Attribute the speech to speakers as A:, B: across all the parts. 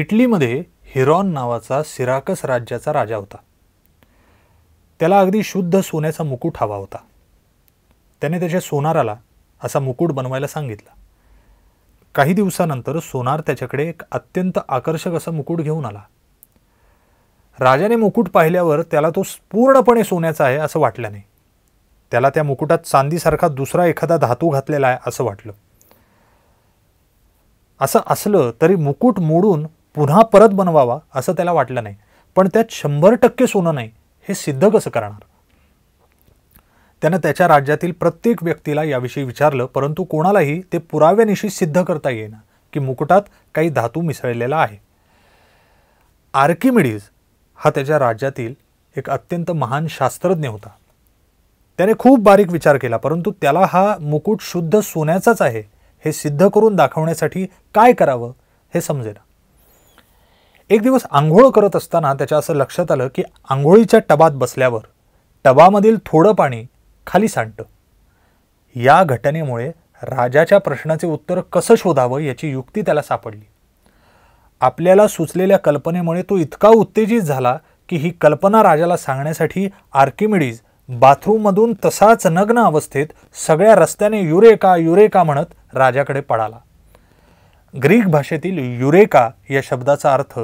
A: इटलीमध्ये हिरॉन नावाचा सिराकस राज्याचा राजा होता त्याला अगदी शुद्ध सोन्याचा मुकुट हवा होता त्याने त्याच्या सोनाराला असा मुकुट बनवायला सांगितला काही दिवसानंतर सोनार त्याच्याकडे एक अत्यंत आकर्षक असा मुकुट घेऊन आला राजाने मुकुट पाहिल्यावर त्याला तो पूर्णपणे सोन्याचा आहे असं वाटलं नाही त्याला त्या मुकुटात चांदीसारखा दुसरा एखादा धातू घातलेला आहे असं वाटलं असं असलं तरी मुकुट मोडून पुन्हा परत बनवावा असं त्याला वाटलं नाही पण त्यात शंभर टक्के सोनं नाही हे सिद्ध कसं करणार त्यानं त्याच्या राज्यातील प्रत्येक व्यक्तीला याविषयी विचारलं परंतु कोणालाही ते पुराव्यानिशी सिद्ध करता येईना की मुकुटात काही धातू मिसळलेला आहे आर्किमिडीज हा त्याच्या राज्यातील एक अत्यंत महान शास्त्रज्ञ होता त्याने खूप बारीक विचार केला परंतु त्याला हा मुकुट शुद्ध सोन्याचाच आहे हे सिद्ध करून दाखवण्यासाठी काय करावं हे समजेना एक दिवस आंघोळ करत असताना त्याच्या असं लक्षात आलं की आंघोळीच्या टबात बसल्यावर टबामधील थोडं पाणी खाली सांडतं या घटनेमुळे राजाच्या प्रश्नाचे उत्तर कसं शोधावं याची युक्ती त्याला सापडली आपल्याला सुचलेल्या कल्पनेमुळे तो इतका उत्तेजित झाला की ही कल्पना राजाला सांगण्यासाठी आर्किमिडीज बाथरूममधून तसाच नग्न अवस्थेत सगळ्या रस्त्याने युरेका युरेका म्हणत राजाकडे पळाला ग्रीक भाषेतील युरेका या शब्दाचा अर्थ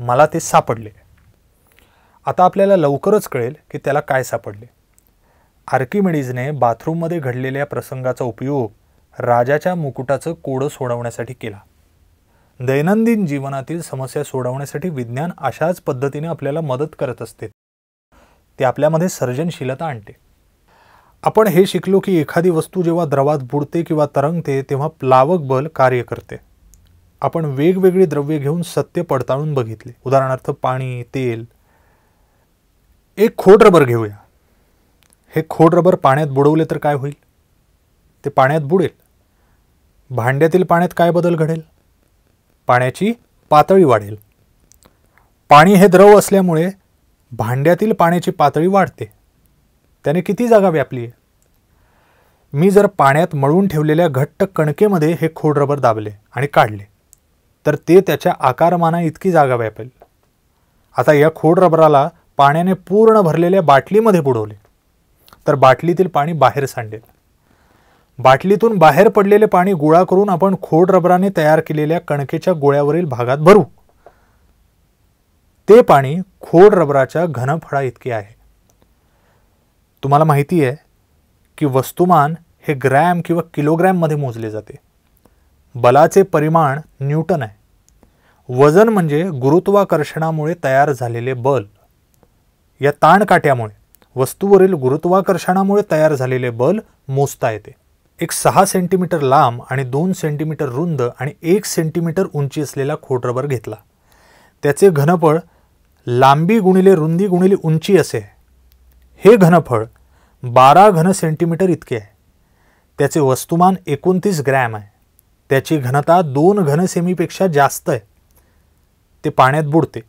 A: मला ते सापडले आता आपल्याला लवकरच कळेल की त्याला काय सापडले आर्किमेडीजने बाथरूममध्ये घडलेल्या प्रसंगाचा उपयोग राजाच्या मुकुटाचं कोडं सोडवण्यासाठी केला दैनंदिन जीवनातील समस्या सोडवण्यासाठी विज्ञान अशाच पद्धतीने आपल्याला मदत करत असते ते आपल्यामध्ये सर्जनशीलता आणते आपण हे शिकलो की एखादी वस्तू जेव्हा द्रवात बुडते किंवा तरंगते तेव्हा प्लावक बल कार्य करते आपण वेगवेगळी द्रव्ये घेऊन सत्य पडताळून बघितले उदाहरणार्थ पाणी तेल एक खोड रबर घेऊया हे खोड रबर पाण्यात बुडवले तर काय होईल ते पाण्यात बुडेल भांड्यातील पाण्यात काय बदल घडेल पाण्याची पातळी वाढेल पाणी हे द्रव असल्यामुळे भांड्यातील पाण्याची पातळी वाढते त्याने किती जागा व्यापली आहे मी जर पाण्यात मळून ठेवलेल्या घट्ट कणकेमध्ये हे खोड रबर दाबले आणि काढले तर ते त्याच्या आकारमाना इतकी जागा व्यापेल आता या खोड रबराला पाण्याने पूर्ण भरलेल्या बाटलीमध्ये बुडवले तर बाटलीतील पाणी बाहेर सांडेल बाटलीतून बाहेर पडलेले पाणी गोळा करून आपण खोड रबराने तयार केलेल्या कणकेच्या गोळ्यावरील भागात भरू ते पाणी खोड रबराच्या घनफळा इतके आहे तुम्हाला माहिती आहे की वस्तुमान हे ग्रॅम किंवा किलोग्रॅममध्ये मोजले जाते बलाचे परिमाण न्यूटन आहे वजन म्हणजे गुरुत्वाकर्षणामुळे तयार झालेले बल या ताणकाट्यामुळे वस्तूवरील गुरुत्वाकर्षणामुळे तयार झालेले बल मोजता येते एक सहा सेंटीमीटर लांब आणि दोन सेंटीमीटर रुंद आणि एक सेंटीमीटर उंची असलेला खोटरवर घेतला त्याचे घनफळ लांबी गुणिले रुंदी गुणिले उंची असे आहे हे घनफळ बारा घन सेंटीमीटर इतके आहे त्याचे वस्तुमान एकोणतीस ग्रॅम आहे त्याची घनता दोन घनसेमीपेक्षा जास्त आहे ते पाण्यात बुडते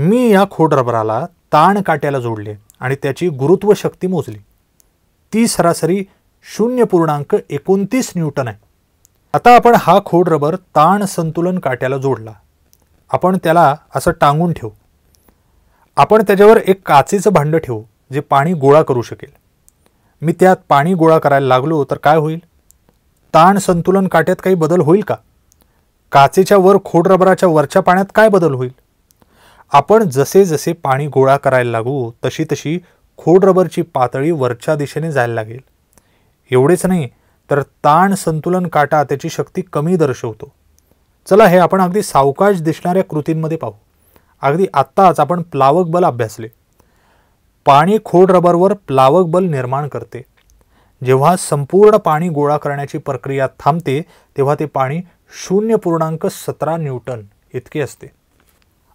A: मी या खोड रबराला ताण काट्याला जोडले आणि त्याची गुरुत्व शक्ती मोजली ती सरासरी शून्य पूर्णांक एकोणतीस न्यूटन आहे आता आपण हा खोड रबर ताण संतुलन काट्याला जोडला आपण त्याला असं टांगून ठेवू आपण त्याच्यावर एक काचेचं भांड ठेवू जे पाणी गोळा करू शकेल मी त्यात पाणी गोळा करायला लागलो तर काय होईल ताण संतुलन काट्यात काही बदल होईल का काचेच्या वर खोड रबराच्या वरच्या पाण्यात काय बदल होईल आपण जसे जसे पाणी गोळा करायला लागू तशी तशी खोड रबरची पातळी वरच्या दिशेने जायला लागेल एवढेच नाही तर ताण संतुलन काटा त्याची शक्ती कमी दर्शवतो चला हे आपण अगदी सावकाश दिसणाऱ्या कृतींमध्ये पाहू अगदी आत्ताच आपण प्लावक बल अभ्यासले पाणी खोड रबरवर प्लावक बल निर्माण करते जेव्हा संपूर्ण पाणी गोळा करण्याची प्रक्रिया थांबते तेव्हा ते पाणी शून्य पूर्णांक सतरा न्यूटन इतके असते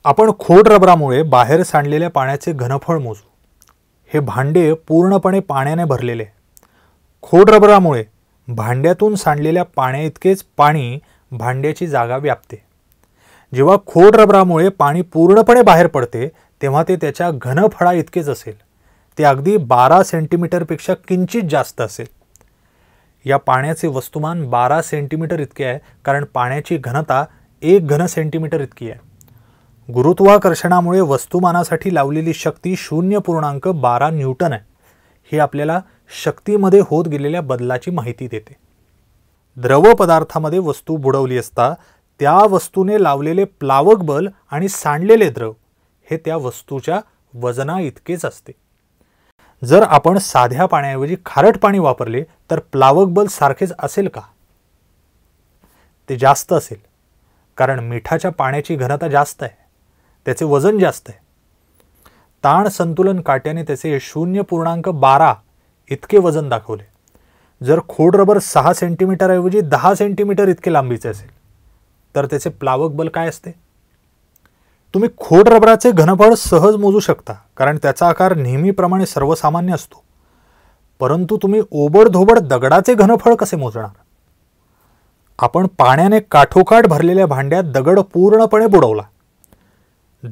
A: आपण खोड रबरामुळे बाहेर सांडलेल्या पाण्याचे घनफळ मोजू हे भांडे पूर्णपणे पाण्याने भरलेले खोड रबरामुळे भांड्यातून सांडलेल्या पाण्याइतकेच पाणी भांड्याची जागा व्यापते जेव्हा खोड रबरामुळे पाणी पूर्णपणे बाहेर पडते तेव्हा ते त्याच्या घनफळा इतकेच असेल ते अगदी बारा सेंटीमीटरपेक्षा किंचित जास्त असेल या पाण्याचे वस्तुमान बारा सेंटीमीटर इतके आहे कारण पाण्याची घनता एक घन सेंटीमीटर इतकी आहे गुरुत्वाकर्षणामुळे वस्तुमानासाठी लावलेली शक्ती शून्य पूर्णांक बारा न्यूटन आहे हे आपल्याला शक्तीमध्ये होत गेलेल्या बदलाची माहिती देते द्रव पदार्थामध्ये वस्तू बुडवली असता त्या वस्तूने लावलेले प्लावक बल आणि सांडलेले द्रव हे त्या वस्तूच्या वजना इतकेच असते जर आपण साध्या पाण्याऐवजी खारट पाणी वापरले तर प्लावक बल सारखेच असेल का ते जास्त असेल कारण मिठाच्या पाण्याची घनता जास्त आहे त्याचे वजन जास्त आहे ताण संतुलन काट्याने त्याचे शून्य पूर्णांक बारा इतके वजन दाखवले जर खोड रबर सहा सेंटीमीटरऐवजी दहा सेंटीमीटर इतके लांबीचे असेल तर त्याचे प्लावक बल काय असते तुम्ही खोड रबराचे घनफळ सहज मोजू शकता कारण त्याचा आकार नेहमीप्रमाणे सर्वसामान्य असतो परंतु तुम्ही ओबडधोबड दगडाचे घनफळ कसे मोजणार आपण पाण्याने काठोकाठ भरलेल्या भांड्यात दगड पूर्णपणे बुडवला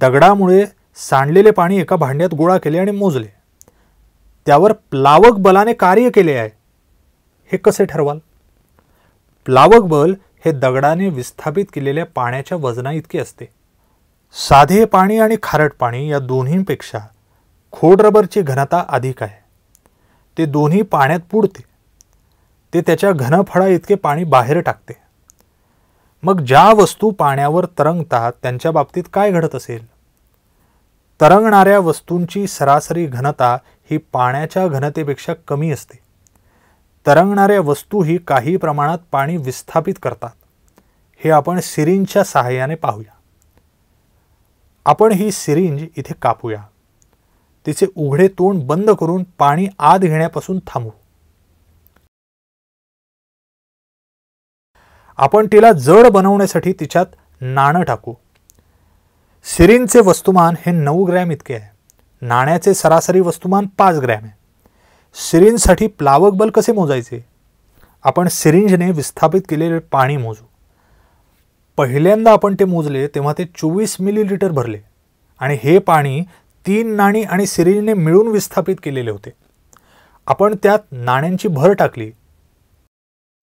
A: दगडामुळे सांडलेले पाणी एका भांड्यात गोळा केले आणि मोजले त्यावर प्लावक बलाने कार्य केले आहे हे कसे ठरवाल प्लावक बल हे दगडाने विस्थापित केलेल्या पाण्याच्या वजना इतके असते साधे पाणी आणि खारट पाणी या दोन्हींपेक्षा खोड रबरची घनता अधिक आहे ते दोन्ही पाण्यात पुडते ते त्याच्या घनफळा इतके पाणी बाहेर टाकते मग ज्या वस्तू पाण्यावर तरंगतात त्यांच्या बाबतीत काय घडत असेल तरंगणाऱ्या वस्तूंची सरासरी घनता ही पाण्याच्या घनतेपेक्षा कमी असते तरंगणाऱ्या वस्तू ही काही प्रमाणात पाणी विस्थापित करतात हे आपण सिरींच्या सहाय्याने पाहूया आपण ही सिरिंज इथे कापूया तिचे उघडे तोंड बंद करून पाणी आत घेण्यापासून थांबू आपण तिला जड बनवण्यासाठी तिच्यात नाणं टाकू सिरिंजचे वस्तुमान हे नऊ ग्रॅम इतके आहे नाण्याचे सरासरी वस्तुमान पाच ग्रॅम आहे सिरिंजसाठी प्लावक बल कसे मोजायचे आपण सिरिंजने विस्थापित केलेले पाणी मोजू पहिल्यांदा आपण ते मोजले तेव्हा ते चोवीस मिलीलिटर भरले आणि हे पाणी तीन नाणी आणि सिरींने मिळून विस्थापित केलेले होते आपण त्यात नाण्यांची भर टाकली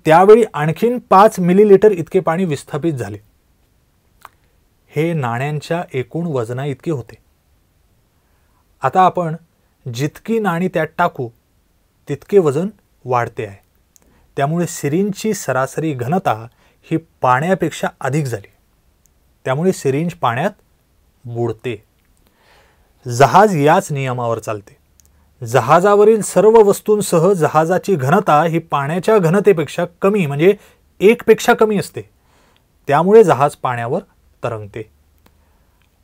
A: त्यावेळी आणखीन पाच मिलीलीटर इतके पाणी विस्थापित झाले हे नाण्यांच्या एकूण वजना इतके होते आता आपण जितकी नाणी त्यात टाकू तितके वजन वाढते आहे त्यामुळे सिरींची सरासरी घनता ही पाण्यापेक्षा अधिक झाली त्यामुळे सिरिंज पाण्यात बुडते जहाज याच नियमावर चालते जहाजावरील सर्व वस्तूंसह जहाजाची घनता ही पाण्याच्या घनतेपेक्षा कमी म्हणजे एकपेक्षा कमी असते त्यामुळे जहाज पाण्यावर तरंगते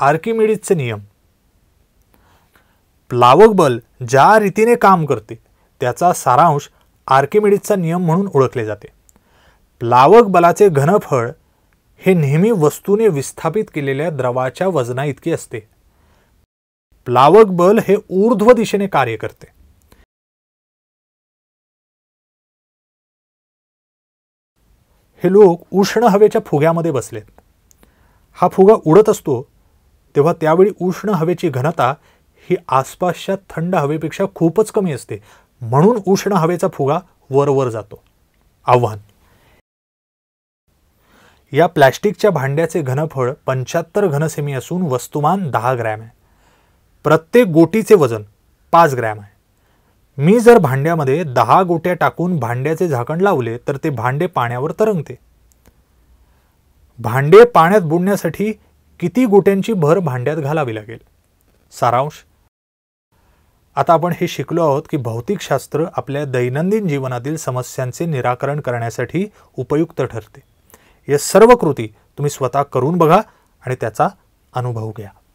A: आर्किमिडीजचे नियम प्लावक बल ज्या रीतीने काम करते त्याचा सारांश आर्किमिडीजचा नियम म्हणून ओळखले जाते प्लावक बलाचे घनफळ हे नेहमी वस्तूने विस्थापित केलेल्या द्रवाच्या वजना इतके असते प्लावक बल हे ऊर्ध्व दिशेने कार्य करते हे लोक उष्ण हवेच्या फुग्यामध्ये बसलेत हा फुगा उडत असतो तेव्हा त्यावेळी उष्ण हवेची घनता ही आसपासच्या थंड हवेपेक्षा खूपच कमी असते म्हणून उष्ण हवेचा फुगा वरवर जातो आव्हान या प्लॅस्टिकच्या भांड्याचे घनफळ पंच्याहत्तर घनसेमी असून वस्तुमान दहा ग्रॅम आहे प्रत्येक गोटीचे वजन पाच ग्रॅम आहे मी जर भांड्यामध्ये दहा गोट्या टाकून भांड्याचे झाकण लावले तर ते भांडे पाण्यावर तरंगते भांडे पाण्यात बुडण्यासाठी किती गोट्यांची भर भांड्यात घालावी लागेल सारांश आता आपण हे शिकलो आहोत की भौतिकशास्त्र आपल्या दैनंदिन जीवनातील समस्यांचे निराकरण करण्यासाठी उपयुक्त ठरते या सर्व कृती तुम्ही स्वतः करून बघा आणि त्याचा अनुभव घ्या